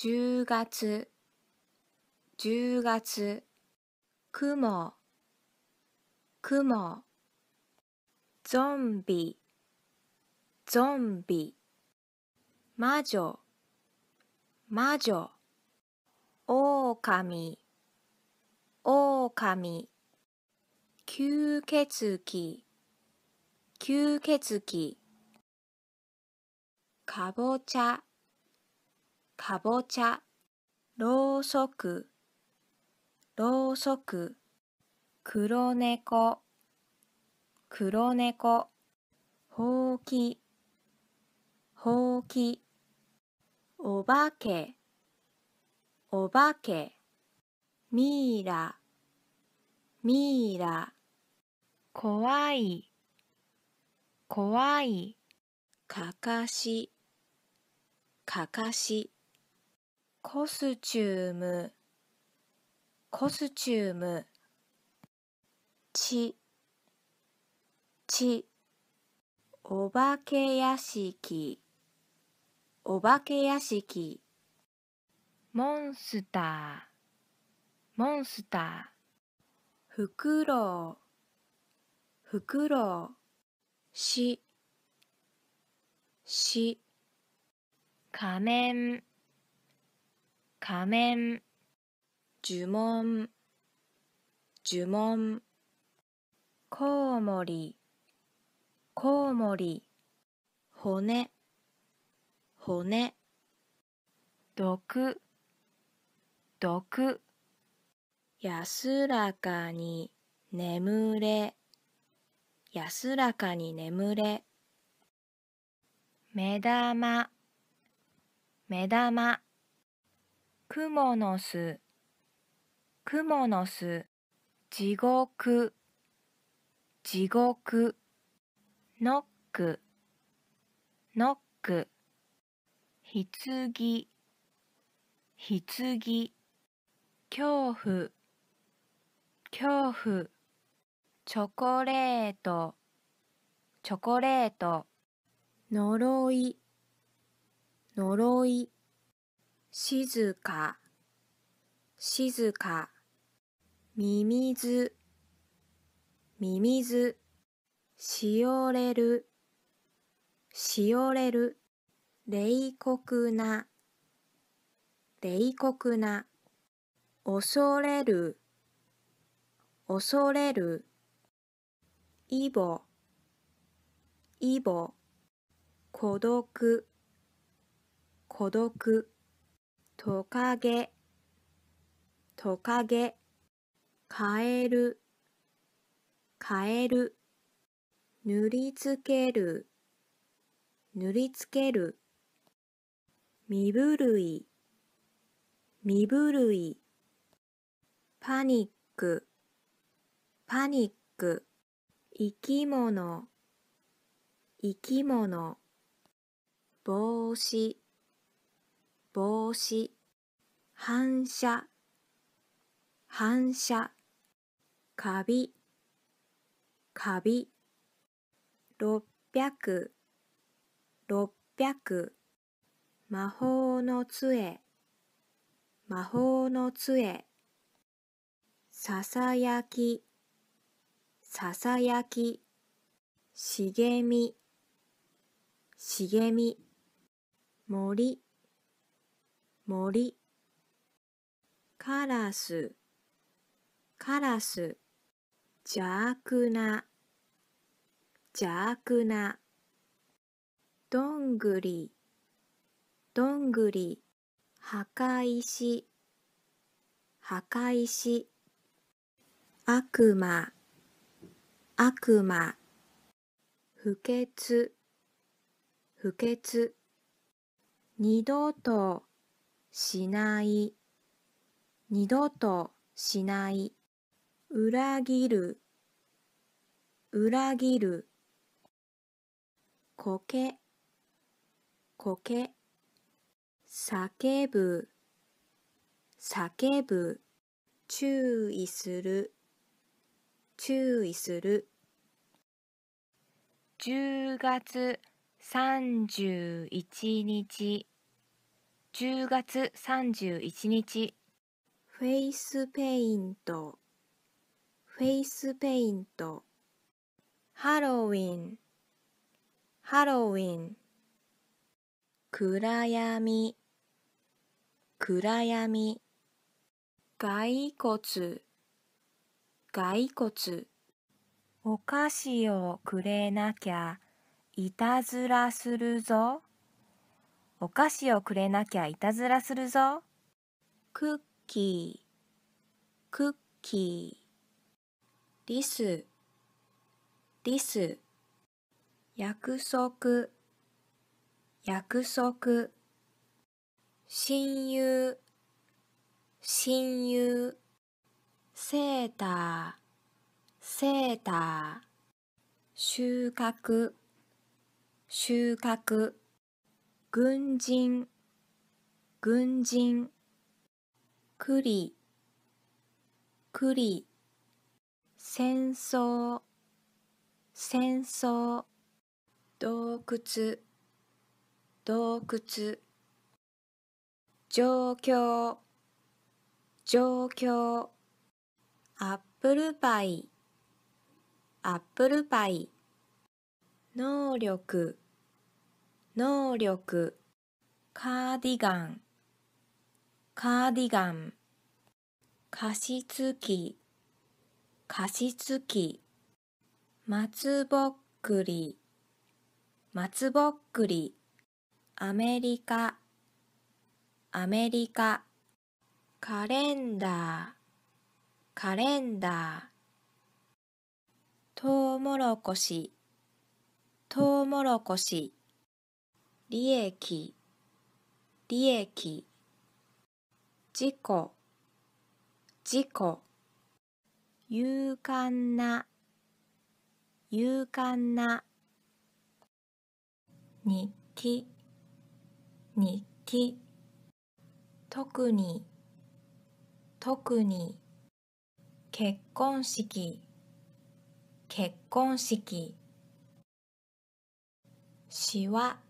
10月10月雲雲ゾンビゾンビ魔女魔女狼狼吸血鬼吸血鬼かぼちゃかぼちゃろうそくろうそく黒猫黒猫ほうきほうきおばけおばけミイラミイラこわいこわいかかしかかしコスチュームコスチュームちちお化け屋敷お化け屋敷モンスターモンスターフクロウフクロウしし仮面仮面呪文呪文コウモリコウモリ骨骨毒毒安らかに眠れ安らかに眠れ目玉目玉クモの巣クモの巣地獄地獄ノックノックひつぎひつぎ恐怖恐怖チョコレートチョコレート呪い呪い静か静かミミズミミズしおれるしおれる冷酷な冷酷な恐れる恐れるイボイボ孤独孤独トカゲトカゲカエルカエル塗りつける塗りつける身震い身震いパニックパニック生き物生き物帽子帽子反射反射カビカビ六百六百魔法の杖魔法の杖ささやきささやき茂み茂み森森カラスカラス邪悪な邪悪などんぐりどんぐり墓石墓石悪魔悪魔不潔不潔二度としない二度としない裏切る裏切るこけこけ叫ぶ叫ぶ注意する注意する10月31日10月31日フェイスペイントフェイスペイントハロウィンハロウィン暗闇暗闇骸骨骸骨お菓子をくれなきゃいたずらするぞお菓子をくれなきゃいたずらするぞ。クッキー、クッキー。リス、リス。約束、約束。親友、親友。セーター、セーター。収穫、収穫。軍人軍人くりくり戦争戦争洞窟洞窟状況状況アップルパイアップルパイ能力能力カーディガンカーディガン加湿器加湿器松ぼっくり松ぼっくりアメリカアメリカカレンダーカレンダートウモロコシトウモロコシ。利益利益事故事故勇敢な勇敢な日記日記特に特に結婚式結婚式しわ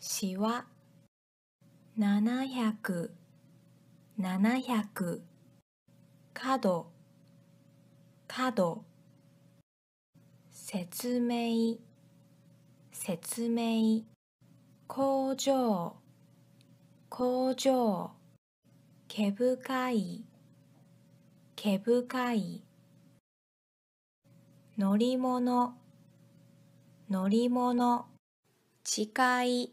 しわ七百七百角角説明説明工場工場毛深い毛深い乗り物乗り物近い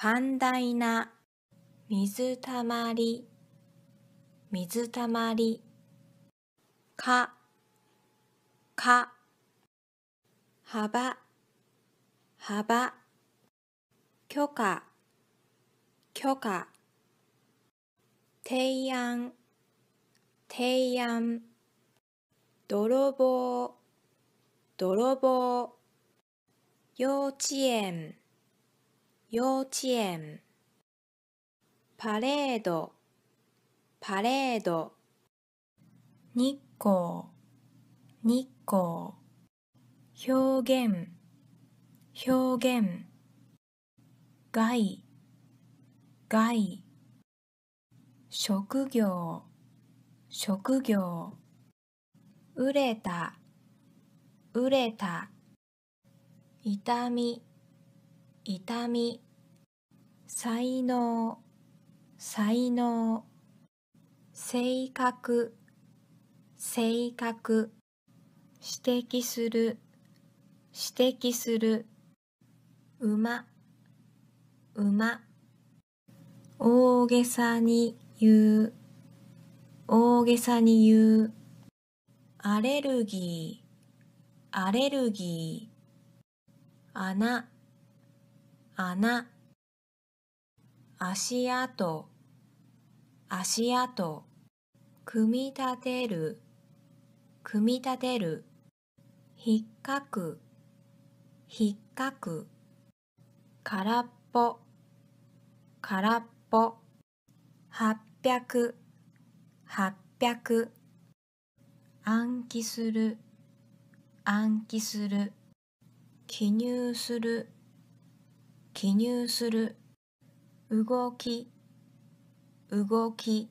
寛大な水たまり水たまりかか幅幅許可許可提案提案泥棒泥棒幼稚園幼稚園パレードパレード日光日光表現表現害害職業職業売れた売れた痛み痛み才能才能性格性格指摘する指摘する馬馬大げさに言う大げさに言うアレルギーアレルギー穴穴足跡足跡組み立てる組み立てるひっかくひっかく空っぽ空っぽ八百八百暗記する暗記する記入する記入する動き動き